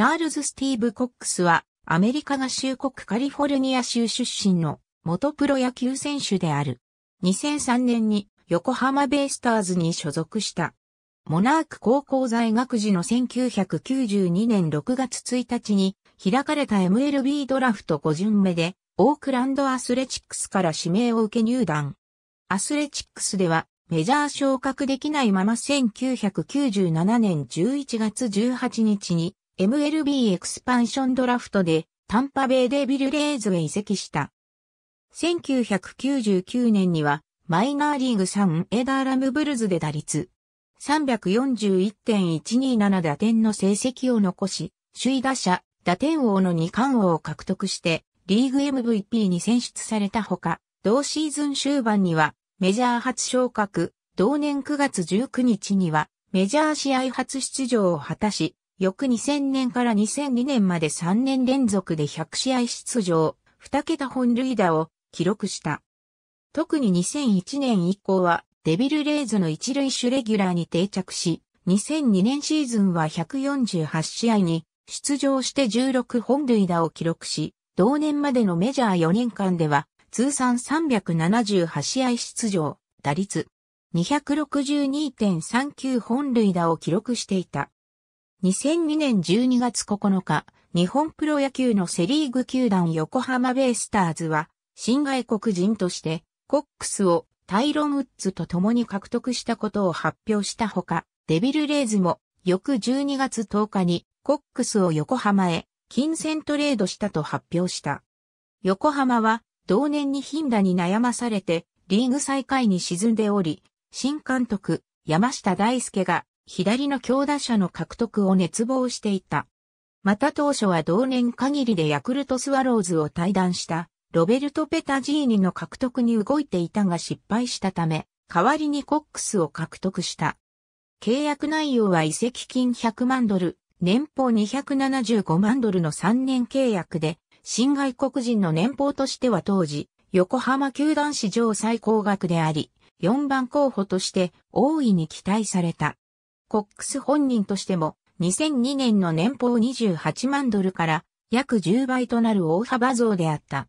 チャールズ・スティーブ・コックスは、アメリカ合衆国カリフォルニア州出身の元プロ野球選手である。2003年に横浜ベイスターズに所属した。モナーク高校在学時の1992年6月1日に開かれた MLB ドラフト5巡目でオークランドアスレチックスから指名を受け入団。アスレチックスではメジャー昇格できないまま1997年11月18日に MLB エクスパンションドラフトでタンパベイデビルレーズへ移籍した。1999年にはマイナーリーグ3エダーラムブルズで打率341.127打点の成績を残し、首位打者、打点王の2冠王を獲得してリーグ MVP に選出されたほか、同シーズン終盤にはメジャー初昇格、同年9月19日にはメジャー試合初出場を果たし、翌2000年から2002年まで3年連続で100試合出場、2桁本塁打を記録した。特に2001年以降はデビルレイズの一塁手レギュラーに定着し、2002年シーズンは148試合に出場して16本塁打を記録し、同年までのメジャー4年間では通算378試合出場、打率262.39本塁打を記録していた。2002年12月9日、日本プロ野球のセリーグ球団横浜ベイスターズは、新外国人として、コックスをタイロン・ウッズと共に獲得したことを発表したほか、デビル・レイズも、翌12月10日に、コックスを横浜へ、金銭トレードしたと発表した。横浜は、同年に頻打に悩まされて、リーグ最下位に沈んでおり、新監督、山下大輔が左の強打者の獲得を熱望していた。また当初は同年限りでヤクルトスワローズを退団したロベルト・ペタジーニの獲得に動いていたが失敗したため、代わりにコックスを獲得した。契約内容は移籍金100万ドル、年俸275万ドルの3年契約で、新外国人の年俸としては当時、横浜球団史上最高額であり、4番候補として大いに期待された。コックス本人としても、2002年の年俸28万ドルから約10倍となる大幅増であった。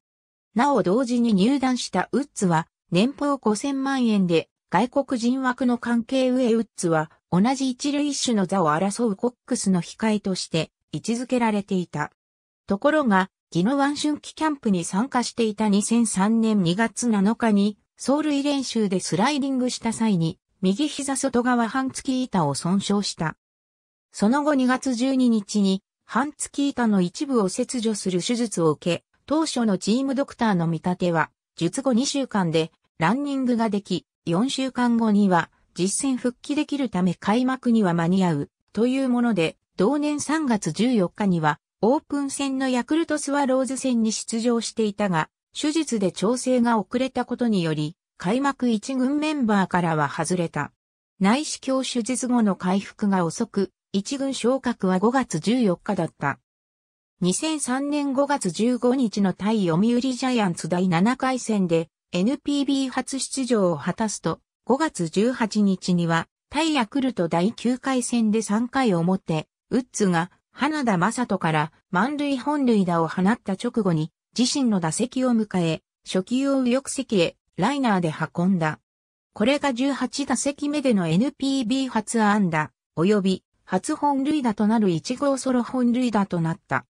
なお同時に入団したウッズは年俸5000万円で外国人枠の関係上ウッズは同じ一類種の座を争うコックスの控えとして位置づけられていた。ところが、ギノワン春季キャンプに参加していた2003年2月7日に走塁練習でスライディングした際に右膝外側半月板を損傷した。その後2月12日に半月板の一部を切除する手術を受け、当初のチームドクターの見立ては、術後2週間でランニングができ、4週間後には実戦復帰できるため開幕には間に合うというもので、同年3月14日にはオープン戦のヤクルトスワローズ戦に出場していたが、手術で調整が遅れたことにより、開幕一軍メンバーからは外れた。内視鏡手術後の回復が遅く、一軍昇格は5月14日だった。2003年5月15日の対読売ジャイアンツ第7回戦で NPB 初出場を果たすと、5月18日には対ヤクルト第9回戦で3回表、ウッズが花田正人から満塁本塁打を放った直後に自身の打席を迎え、初球を右翼席へライナーで運んだ。これが18打席目での NPB 初安打、及び初本塁打となる1号ソロ本塁打となった。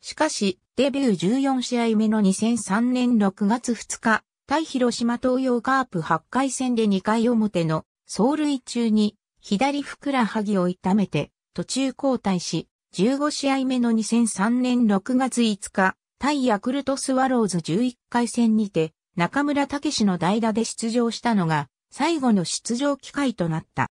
しかし、デビュー14試合目の2003年6月2日、対広島東洋カープ8回戦で2回表の走塁中に左ふくらはぎを痛めて途中交代し、15試合目の2003年6月5日、対ヤクルトスワローズ11回戦にて中村武の代打で出場したのが最後の出場機会となった。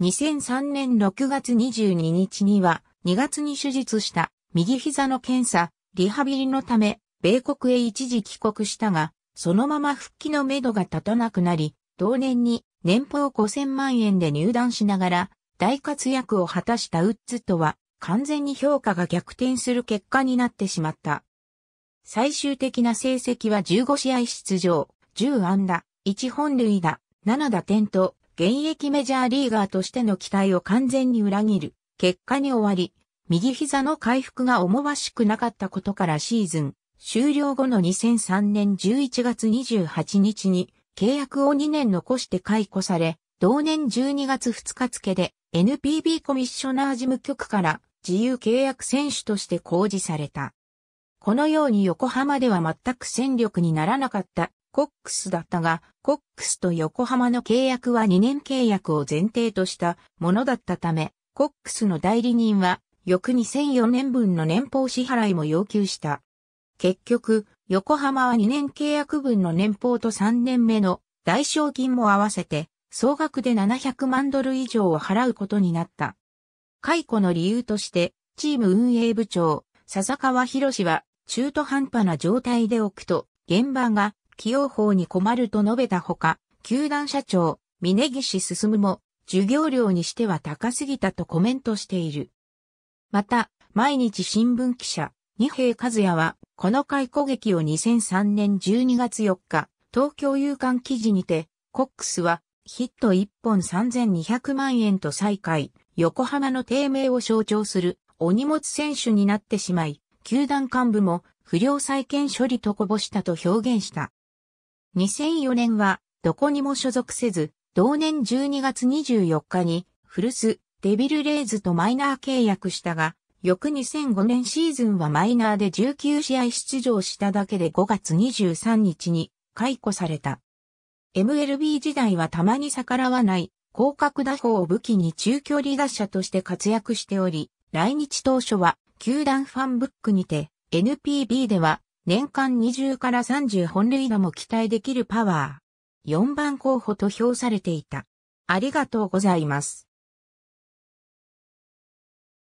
2003年6月22日には2月に手術した右膝の検査、リハビリのため米国へ一時帰国したが、そのまま復帰のめどが立たなくなり、同年に年俸5000万円で入団しながら大活躍を果たしたウッズとは完全に評価が逆転する結果になってしまった。最終的な成績は15試合出場、10安打、1本塁打、7打点と、現役メジャーリーガーとしての期待を完全に裏切る結果に終わり、右膝の回復が思わしくなかったことからシーズン終了後の2003年11月28日に契約を2年残して解雇され、同年12月2日付で NPB コミッショナー事務局から自由契約選手として公示された。このように横浜では全く戦力にならなかったコックスだったが、コックスと横浜の契約は2年契約を前提としたものだったため、コックスの代理人は翌2004年分の年俸支払いも要求した。結局、横浜は2年契約分の年俸と3年目の代償金も合わせて、総額で700万ドル以上を払うことになった。解雇の理由として、チーム運営部長、笹川博士は、中途半端な状態で置くと、現場が起用法に困ると述べたほか、球団社長、峯岸進も、授業料にしては高すぎたとコメントしている。また、毎日新聞記者、二平和也は、この回顧劇を2003年12月4日、東京有刊記事にて、コックスは、ヒット1本3200万円と再開、横浜の低迷を象徴するお荷物選手になってしまい、球団幹部も不良再建処理とこぼしたと表現した。2004年はどこにも所属せず、同年12月24日に古巣デビルレイズとマイナー契約したが、翌2005年シーズンはマイナーで19試合出場しただけで5月23日に解雇された。MLB 時代はたまに逆らわない広角打法を武器に中距離打者として活躍しており、来日当初は球団ファンブックにて、NPB では、年間20から30本塁打も期待できるパワー。4番候補と評されていた。ありがとうございます。